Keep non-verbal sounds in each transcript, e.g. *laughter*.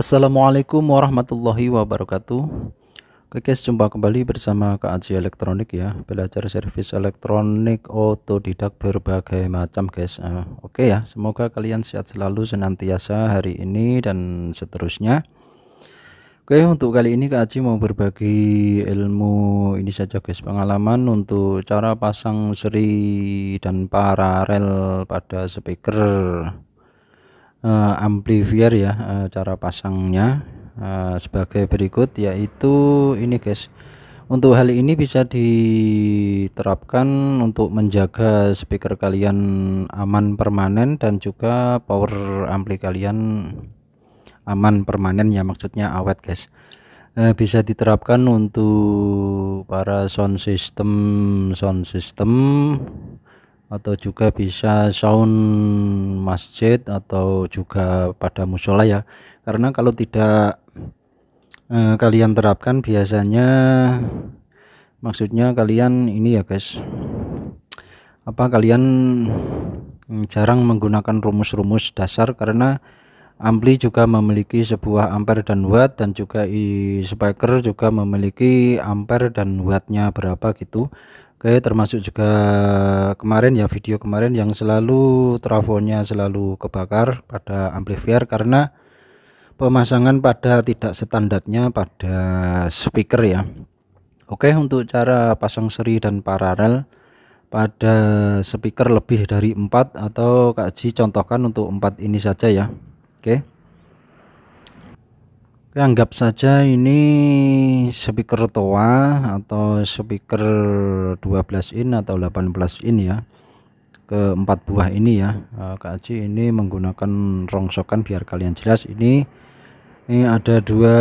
Assalamualaikum warahmatullahi wabarakatuh Oke guys jumpa kembali bersama Kak Aji Elektronik ya belajar servis elektronik otodidak berbagai macam guys uh, Oke ya semoga kalian sehat selalu senantiasa hari ini dan seterusnya Oke untuk kali ini Kak Aji mau berbagi ilmu ini saja guys pengalaman untuk cara pasang seri dan paralel pada speaker uh, amplifier ya uh, cara pasangnya uh, sebagai berikut yaitu ini guys untuk hal ini bisa diterapkan untuk menjaga speaker kalian aman permanen dan juga power ampli kalian aman permanen ya maksudnya awet guys bisa diterapkan untuk para sound system sound system atau juga bisa sound masjid atau juga pada musola ya karena kalau tidak eh, kalian terapkan biasanya maksudnya kalian ini ya guys apa kalian mm, jarang menggunakan rumus-rumus dasar karena ampli juga memiliki sebuah ampere dan watt dan juga i speaker juga memiliki ampere dan wattnya berapa gitu Oke termasuk juga kemarin ya video kemarin yang selalu trafonya selalu kebakar pada amplifier karena pemasangan pada tidak standarnya pada speaker ya Oke untuk cara pasang seri dan paralel pada speaker lebih dari 4 atau Kak contohkan untuk 4 ini saja ya Oke anggap saja ini speaker toa atau speaker 12 in atau 18 in ya keempat buah ini ya eh, Kak Aji ini menggunakan rongsokan biar kalian jelas ini ini ada dua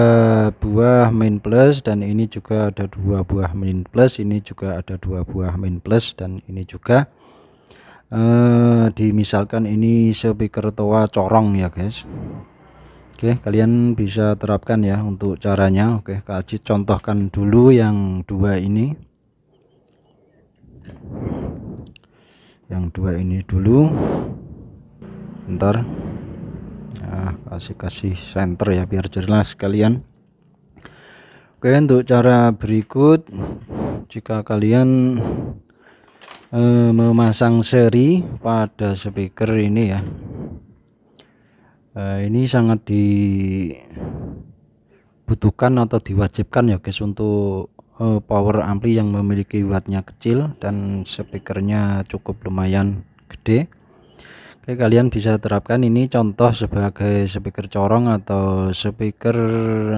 buah main plus dan ini juga ada dua buah main plus ini juga ada dua buah main plus dan ini juga eh, uh, dimisalkan ini speaker toa corong ya guys Oke, kalian bisa terapkan ya untuk caranya. Oke, Kak Aji contohkan dulu yang dua ini. Yang dua ini dulu. Bentar. Nah, kasih kasih center ya biar jelas kalian. Oke, untuk cara berikut jika kalian eh, memasang seri pada speaker ini ya Eh, ini sangat dibutuhkan atau diwajibkan ya guys untuk eh, power ampli yang memiliki wattnya kecil dan speakernya cukup lumayan gede Oke kalian bisa terapkan ini contoh sebagai speaker corong atau speaker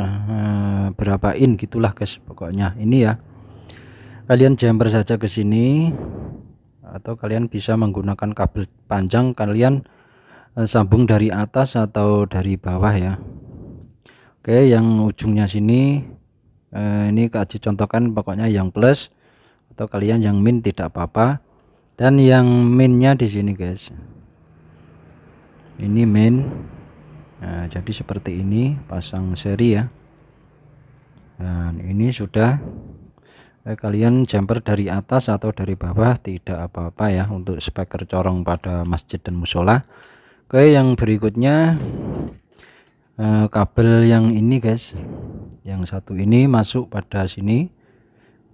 eh, berapa in gitulah guys pokoknya ini ya kalian jumper saja ke sini atau kalian bisa menggunakan kabel panjang kalian Eh, sambung dari atas atau dari bawah ya oke yang ujungnya sini eh, ini kaji contohkan pokoknya yang plus atau kalian yang min tidak apa-apa dan yang minnya di sini guys ini min nah, jadi seperti ini pasang seri ya dan ini sudah eh, kalian jumper dari atas atau dari bawah tidak apa-apa ya untuk speaker corong pada masjid dan musola oke yang berikutnya eh, kabel yang ini guys yang satu ini masuk pada sini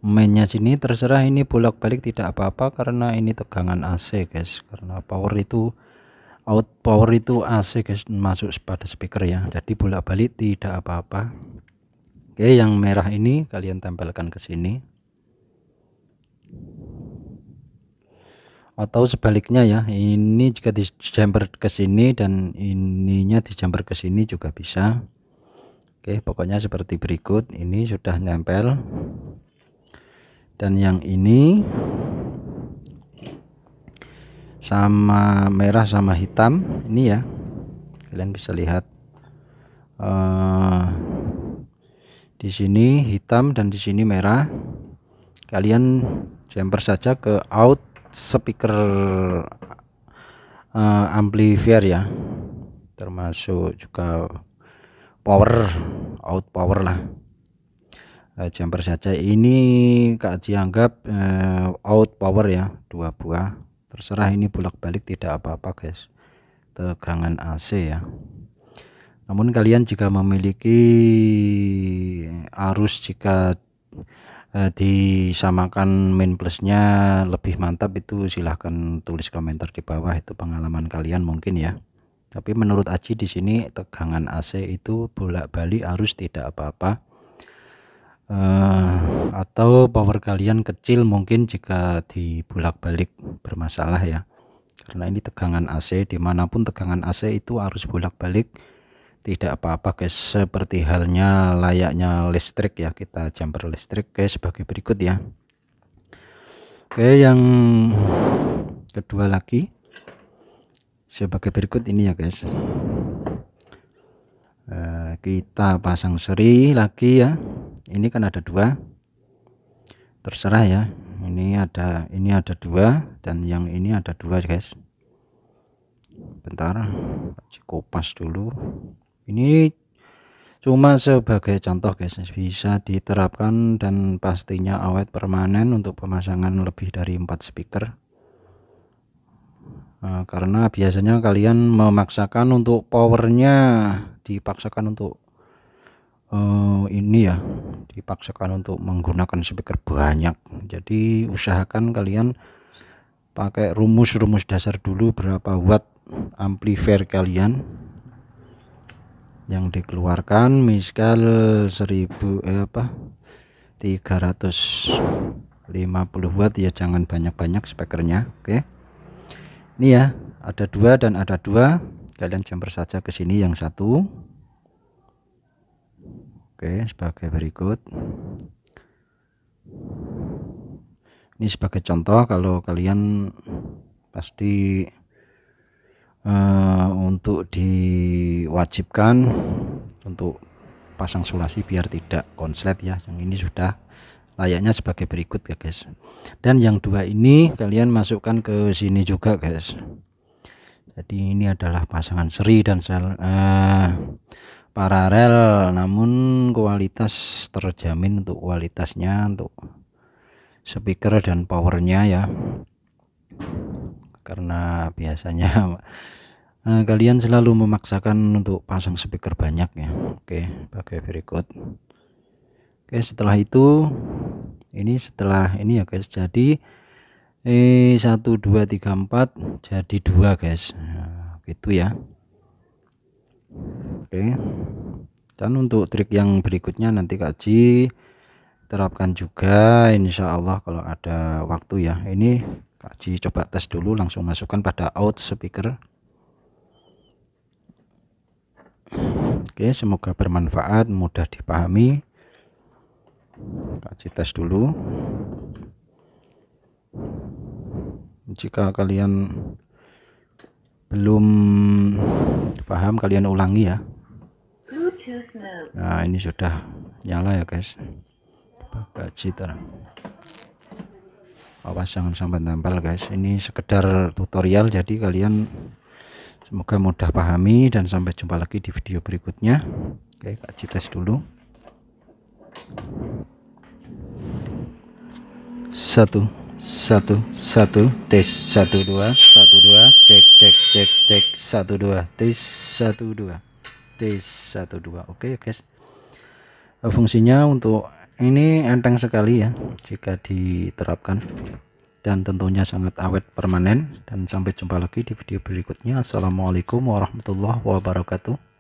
mainnya sini terserah ini bolak-balik tidak apa-apa karena ini tegangan AC guys karena power itu out power itu AC guys masuk pada speaker ya jadi bolak-balik tidak apa-apa Oke yang merah ini kalian tempelkan ke sini atau sebaliknya ya ini jika jumper ke sini dan ininya di jumper ke sini juga bisa Oke pokoknya seperti berikut ini sudah nempel dan yang ini sama merah sama hitam ini ya kalian bisa lihat uh, di sini hitam dan di sini merah kalian jumper saja ke out speaker uh, amplifier ya termasuk juga power out power lah uh, jumper saja ini Kak dianggap uh, out power ya dua buah terserah ini bolak-balik tidak apa-apa guys tegangan AC ya namun kalian jika memiliki arus jika Eh, disamakan min plusnya lebih mantap itu silahkan tulis komentar di bawah itu pengalaman kalian mungkin ya tapi menurut Aji di sini tegangan AC itu bolak-balik arus tidak apa-apa uh, atau power kalian kecil mungkin jika dibolak-balik bermasalah ya karena ini tegangan AC dimanapun tegangan AC itu arus bolak-balik tidak apa-apa guys seperti halnya layaknya listrik ya kita jumper listrik guys sebagai berikut ya oke yang kedua lagi sebagai berikut ini ya guys eh, kita pasang seri lagi ya ini kan ada dua terserah ya ini ada ini ada dua dan yang ini ada dua guys bentar kupas dulu ini cuma sebagai contoh guys bisa diterapkan dan pastinya awet permanen untuk pemasangan lebih dari empat speaker nah, karena biasanya kalian memaksakan untuk powernya dipaksakan untuk uh, ini ya dipaksakan untuk menggunakan speaker banyak jadi usahakan kalian pakai rumus-rumus dasar dulu berapa watt amplifier kalian yang dikeluarkan miskal 1000 eh apa 350 watt ya jangan banyak-banyak spekernya oke okay. ini ya ada dua dan ada dua kalian jumper saja ke sini yang satu oke okay, sebagai berikut ini sebagai contoh kalau kalian pasti Eh, untuk diwajibkan untuk pasang sulasi biar tidak konslet ya yang ini sudah layaknya sebagai berikut ya guys dan yang dua ini kalian masukkan ke sini juga guys jadi ini adalah pasangan seri dan sel uh, paralel namun kualitas terjamin untuk kualitasnya untuk speaker dan powernya ya karena biasanya nah, *laughs* kalian selalu memaksakan untuk pasang speaker banyak ya oke pakai berikut oke setelah itu ini setelah ini ya guys jadi eh 1 2 3 4 jadi dua guys nah, gitu ya oke dan untuk trik yang berikutnya nanti kaji terapkan juga Insya Allah kalau ada waktu ya ini kaji coba tes dulu langsung masukkan pada out speaker Oke semoga bermanfaat mudah dipahami kaji tes dulu jika kalian belum paham kalian ulangi ya nah ini sudah nyala ya guys Ji terang awas jangan sampai tempel guys ini sekedar tutorial jadi kalian semoga mudah pahami dan sampai jumpa lagi di video berikutnya oke kak cites dulu satu satu satu tes satu dua satu dua cek cek cek cek satu dua tes satu dua tes satu dua oke guys fungsinya untuk ini enteng sekali ya jika diterapkan dan tentunya sangat awet permanen dan sampai jumpa lagi di video berikutnya Assalamualaikum warahmatullahi wabarakatuh